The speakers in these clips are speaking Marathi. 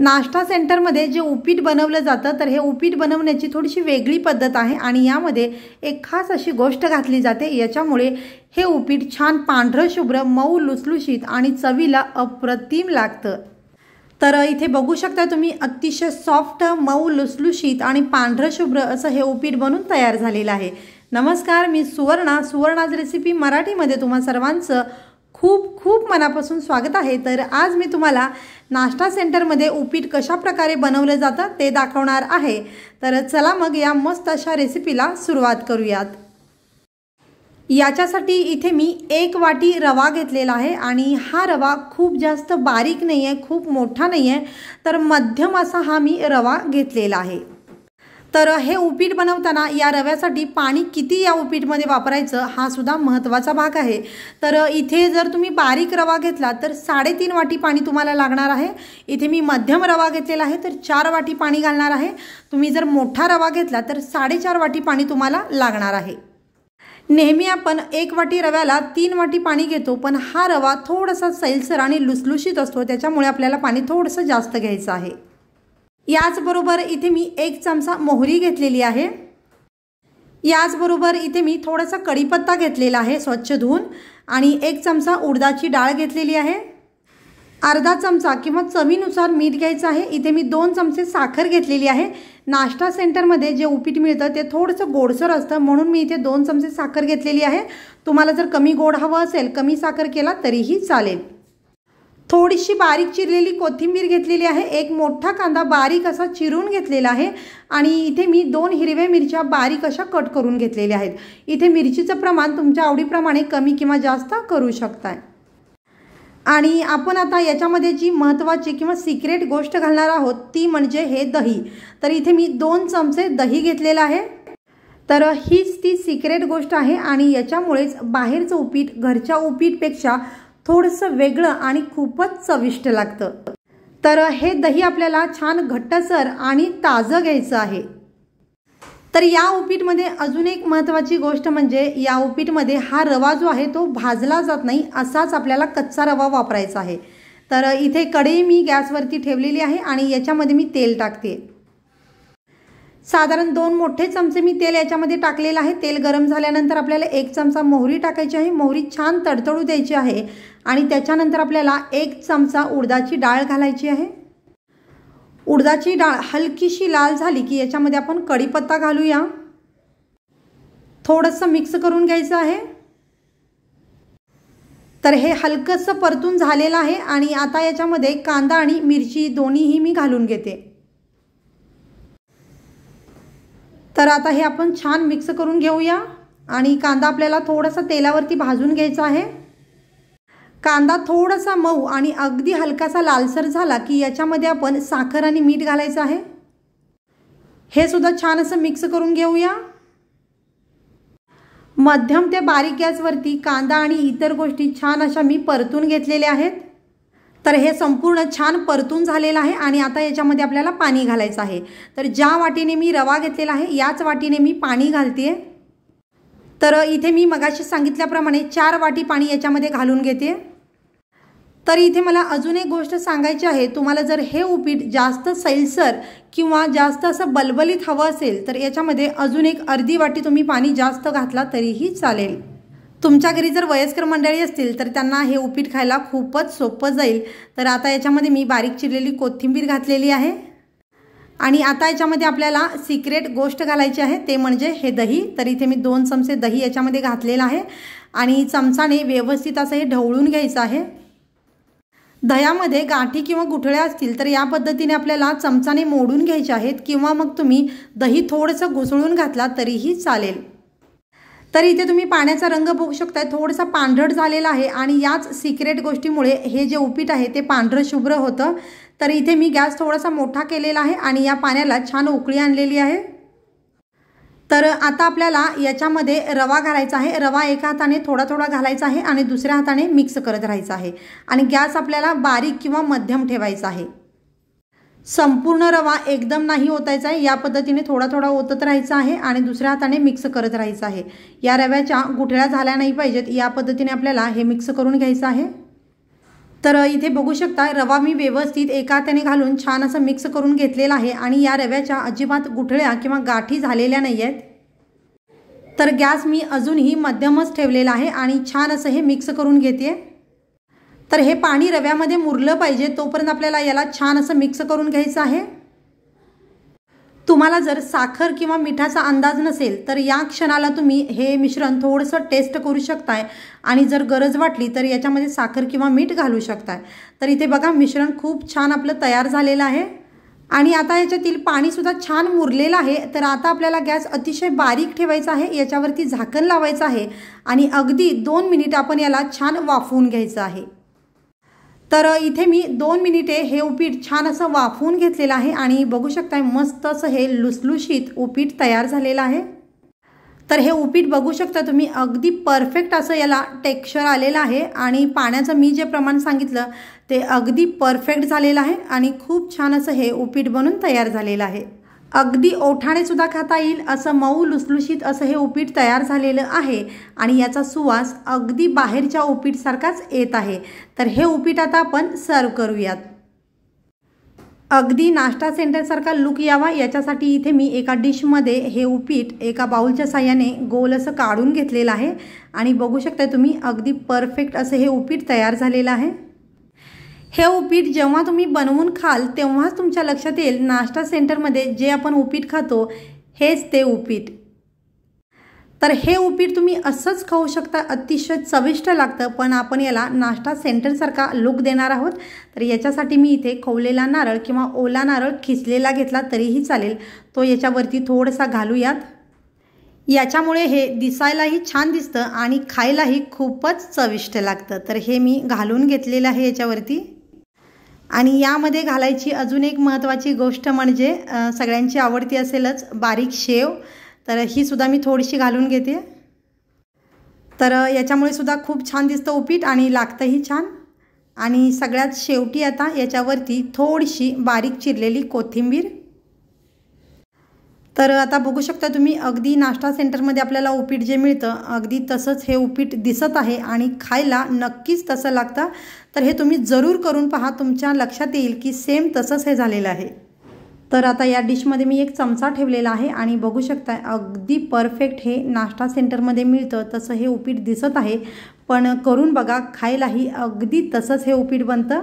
नाश्ता सेंटरमध्ये जे उपीट बनवलं जातं तर हे उपीट बनवण्याची थोडीशी वेगळी पद्धत आहे आणि यामध्ये एक खास अशी गोष्ट घातली जाते याच्यामुळे हे उपीट छान पांढरं शुभ्र मऊ लुसलुशीत आणि चवीला अप्रतिम लागतं तर इथे बघू शकता तुम्ही अतिशय सॉफ्ट मऊ लुसलुशीत आणि पांढरं शुभ्र असं हे उपीट बनून तयार झालेलं आहे नमस्कार मी सुवर्णा सुवर्णाज रेसिपी मराठीमध्ये तुम्हा सर्वांचं खूप खूप मनापासून स्वागत आहे तर आज मी तुम्हाला नाश्ता सेंटरमध्ये उपीट कशा प्रकारे बनवलं जातं ते दाखवणार आहे तर चला मग या मस्त अशा रेसिपीला सुरुवात करूयात याच्यासाठी इथे मी एक वाटी रवा घेतलेला आहे आणि हा रवा खूप जास्त बारीक नाही आहे खूप मोठा नाही आहे तर मध्यम असा हा मी रवा घेतलेला आहे तर हे उपीट बनवताना या रव्यासाठी पाणी किती या उपीटमध्ये वापरायचं हा सुद्धा महत्त्वाचा भाग आहे तर इथे जर तुम्ही बारीक रवा घेतला तर साडेतीन वाटी पाणी तुम्हाला लागणार आहे इथे मी मध्यम रवा घेतलेला आहे तर चार वाटी पाणी घालणार आहे तुम्ही जर मोठा रवा घेतला तर साडेचार वाटी पाणी तुम्हाला लागणार आहे नेहमी आपण एक वाटी रव्याला तीन वाटी पाणी घेतो पण हा रवा थोडासा सैलसर आणि लुसलुशीत असतो त्याच्यामुळे आपल्याला पाणी थोडंसं जास्त घ्यायचं आहे याचबरोबर इथे मी एक चमचा मोहरी घेतलेली आहे याचबरोबर इथे मी थोडासा कडीपत्ता घेतलेला आहे स्वच्छ धुवून आणि एक चमचा उडदाची डाळ घेतलेली आहे अर्धा चमचा किंवा चवीनुसार मीठ घ्यायचं आहे इथे मी दोन चमचे साखर घेतलेली आहे नाश्ता सेंटरमध्ये जे उपीट मिळतं ते थोडंसं गोडसर असतं म्हणून मी इथे दोन चमचे साखर घेतलेली आहे तुम्हाला जर कमी गोड हवं असेल कमी साखर केला तरीही चालेल थोडीशी बारीक चिरलेली कोथिंबीर घेतलेली आहे एक मोठा कांदा बारीक असा चिरून घेतलेला आहे आणि इथे मी दोन हिरव्या मिरच्या बारीक अशा कट करून घेतलेल्या आहेत इथे मिरचीचं प्रमाण तुमच्या आवडीप्रमाणे कमी किंवा जास्त करू शकताय आणि आपण आता याच्यामध्ये जी महत्त्वाची किंवा सिक्रेट गोष्ट घालणार आहोत ती म्हणजे हे दही तर इथे मी दोन चमचे दही घेतलेलं आहे तर हीच ती सिक्रेट गोष्ट आहे आणि याच्यामुळेच बाहेरचं उपीट घरच्या उपीटपेक्षा थोडंसं वेगळं आणि खूपच चविष्ट लागतं तर हे दही आपल्याला छान घट्टसर आणि ताजं घ्यायचं आहे तर या उपीटमध्ये अजून एक महत्त्वाची गोष्ट म्हणजे या उपीटमध्ये हा रवा जो आहे तो भाजला जात नाही असाच आपल्याला कच्चा रवा वापरायचा आहे तर इथे कढई मी गॅसवरती ठेवलेली आहे आणि याच्यामध्ये मी तेल टाकते साधारण दोन मोठे चमचे मी तेल याच्यामध्ये टाकलेलं आहे तेल गरम झाल्यानंतर आपल्याला एक चमचा मोहरी टाकायची आहे मोहरी छान तडतडू द्यायची आहे आणि त्याच्यानंतर आपल्याला एक चमचा उडदाची डाळ घालायची आहे उडदाची डाळ हलकीशी लाल झाली की याच्यामध्ये आपण कढीपत्ता घालूया थोडंसं मिक्स करून घ्यायचं आहे तर हे हलकंसं परतून झालेलं आहे आणि आता याच्यामध्ये कांदा आणि मिरची दोन्हीही मी घालून घेते तर आता हे आपण छान मिक्स करून घेऊया आणि कांदा आपल्याला थोडासा तेलावरती भाजून घ्यायचा आहे कांदा थोडासा मऊ आणि अगदी हलकासा लालसर झाला की याच्यामध्ये आपण साखर आणि मीठ घालायचं आहे हे सुद्धा छान असं मिक्स करून घेऊया मध्यम ते बारीक गॅसवरती कांदा आणि इतर गोष्टी छान अशा मी परतून घेतलेल्या आहेत तर हे संपूर्ण छान परतून झालेलं आहे आणि आता याच्यामध्ये आपल्याला पाणी घालायचं आहे तर ज्या वाटीने मी रवा घेतलेला आहे याच वाटीने मी पाणी घालते तर इथे मी मगाशी सांगितल्याप्रमाणे चार वाटी पाणी याच्यामध्ये घालून घेते तर इथे मला अजून एक गोष्ट सांगायची आहे तुम्हाला जर हे उपीट जास्त सैलसर किंवा जास्त असं बलबलीत हवं असेल तर याच्यामध्ये अजून एक अर्धी वाटी तुम्ही पाणी जास्त घातला तरीही चालेल तुमच्या घरी जर वयस्कर मंडळी असतील तर त्यांना हे उपीट खायला खूपच सोपं जाईल तर आता याच्यामध्ये मी बारीक चिरलेली कोथिंबीर घातलेली आहे आणि आता याच्यामध्ये आपल्याला सिक्रेट गोष्ट घालायची आहे ते म्हणजे हे दही तर इथे मी दोन चमचे दही याच्यामध्ये घातलेलं आहे आणि चमचाने व्यवस्थित असं हे ढवळून घ्यायचं आहे दह्यामध्ये गाठी किंवा गुठळ्या असतील तर या पद्धतीने आपल्याला चमचाने मोडून घ्यायचे आहेत किंवा मग तुम्ही दही थोडंसं घुसळून घातला तरीही चालेल तर इथे तुम्ही पाण्याचा रंग बघू शकताय थोडासा पांढरट झालेला आहे आणि याच सिक्रेट गोष्टीमुळे हे जे उपीट आहे ते पांढरं शुभ्र होतं तर इथे मी गॅस थोडासा मोठा केलेला आहे आणि या पाण्याला छान उकळी आणलेली आहे तर आता आपल्याला याच्यामध्ये रवा घालायचा आहे रवा एका हाताने थोडा थोडा घालायचा आहे आणि दुसऱ्या हाताने मिक्स करत राहायचा आहे आणि गॅस आपल्याला बारीक किंवा मध्यम ठेवायचा आहे संपूर्ण रवा एकदम नाही ओतायचा आहे या पद्धतीने थोडा थोडा ओतत राहायचा आहे आणि दुसऱ्या हाताने मिक्स करत राहायचं आहे या रव्याच्या गुठळ्या झाल्या नाही पाहिजेत या पद्धतीने आपल्याला हे मिक्स करून घ्यायचं आहे तर इथे बघू शकता रवा मी व्यवस्थित एका हाताने घालून छान असं मिक्स करून घेतलेला आहे आणि या रव्याच्या अजिबात गुठळ्या किंवा गाठी झालेल्या नाही आहेत तर गॅस मी अजूनही मध्यमच ठेवलेला आहे आणि छान असं हे मिक्स करून घेते तर हे पाणी रव्यामध्ये मुरलं पाहिजे तोपर्यंत आपल्याला याला छान असं मिक्स करून घ्यायचं आहे तुम्हाला जर साखर किंवा मिठाचा अंदाज नसेल तर या क्षणाला तुम्ही हे मिश्रण थोडंसं टेस्ट करू शकताय आणि जर गरज वाटली तर याच्यामध्ये साखर किंवा मीठ घालू शकताय तर इथे बघा मिश्रण खूप छान आपलं तयार झालेलं आहे आणि आता याच्यातील पाणीसुद्धा छान मुरलेलं आहे तर आता आपल्याला गॅस अतिशय बारीक ठेवायचा आहे याच्यावरती झाकण लावायचं आहे आणि अगदी दोन मिनिट आपण याला छान वाफवून घ्यायचं आहे तर इथे मी दोन मिनिटे हे उपीट छान असं वाफवून घेतलेलं आहे आणि बघू शकताय मस्त असं हे लुसलुशीत उपीट तयार झालेलं आहे तर हे उपीट बघू शकता तुम्ही अगदी परफेक्ट असं याला टेक्स्चर आलेलं आहे आणि पाण्याचं मी जे प्रमाण सांगितलं ते अगदी परफेक्ट झालेलं आहे आणि खूप छान असं हे उपीट बनून तयार झालेलं आहे अगदी ओठाने सुद्धा खाता येईल असं मऊ लुसलुशीत असं हे उपीट तयार झालेलं आहे आणि याचा सुवास अगदी बाहेरच्या उपीटसारखाच येत आहे तर हे उपीट आता आपण सर्व करूयात अगदी नाश्ता सेंटरसारखा लुक यावा याच्यासाठी इथे मी एका डिशमध्ये हे उपीट एका बाऊलच्या साह्याने गोल असं काढून घेतलेलं आहे आणि बघू शकता तुम्ही अगदी परफेक्ट असं हे उपीट तयार झालेलं आहे हे उपीट जेव्हा तुम्ही बनवून खाल तेव्हाच तुमच्या लक्षात येईल नाश्ता सेंटरमध्ये जे आपण उपीट खातो हेच ते उपीट तर हे उपीट तुम्ही असंच खाऊ शकता अतिशय चविष्ट लागतं पण आपण याला नाश्ता सेंटरसारखा लुक देणार आहोत तर याच्यासाठी मी इथे खवलेला नारळ किंवा ओला नारळ खिचलेला घेतला तरीही चालेल तो याच्यावरती थोडासा घालूयात याच्यामुळे हे दिसायलाही छान दिसतं आणि खायलाही खूपच चविष्ट लागतं तर हे मी घालून घेतलेलं आहे याच्यावरती आणि यामध्ये घालायची अजून एक महत्त्वाची गोष्ट म्हणजे सगळ्यांची आवडती असेलच बारीक शेव तर ही सुद्धा मी थोडीशी घालून घेते तर याच्यामुळे सुद्धा खूप छान दिसतं उपीट आणि लागतंही छान आणि सगळ्यात शेवटी आता याच्यावरती थोडीशी बारीक चिरलेली कोथिंबीर तर आता बघू शकता तुम्ही अगदी नाश्ता सेंटरमध्ये आपल्याला उपीट जे मिळतं अगदी तसंच हे उपीट दिसत आहे आणि खायला नक्कीच तसं लागतं तर हे तुम्ही जरूर करून पहा तुमच्या लक्षात येईल की सेम तसंच हे झालेलं आहे तर आता या डिशमध्ये मी एक चमचा ठेवलेला आहे आणि बघू शकता अगदी परफेक्ट हे नाश्ता सेंटरमध्ये मिळतं तसं हे उपीट दिसत आहे पण करून बघा खायलाही अगदी तसंच हे उपीट बनतं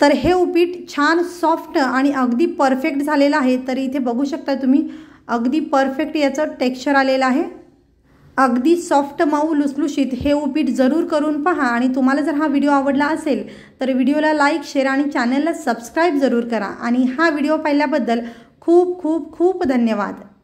तर हे उपीट छान सॉफ्ट आणि अगदी परफेक्ट झालेलं आहे तर इथे बघू शकता तुम्ही अगदी परफेक्ट याचं टेक्स्चर आलेलं आहे अगदी सॉफ्ट मऊ लुसलुशीत हे उपीट जरूर करून पहा आणि तुम्हाला जर हा व्हिडिओ आवडला असेल तर व्हिडिओला लाईक शेअर आणि चॅनलला सबस्क्राईब जरूर करा आणि हा व्हिडिओ पाहिल्याबद्दल खूप खूप खूप धन्यवाद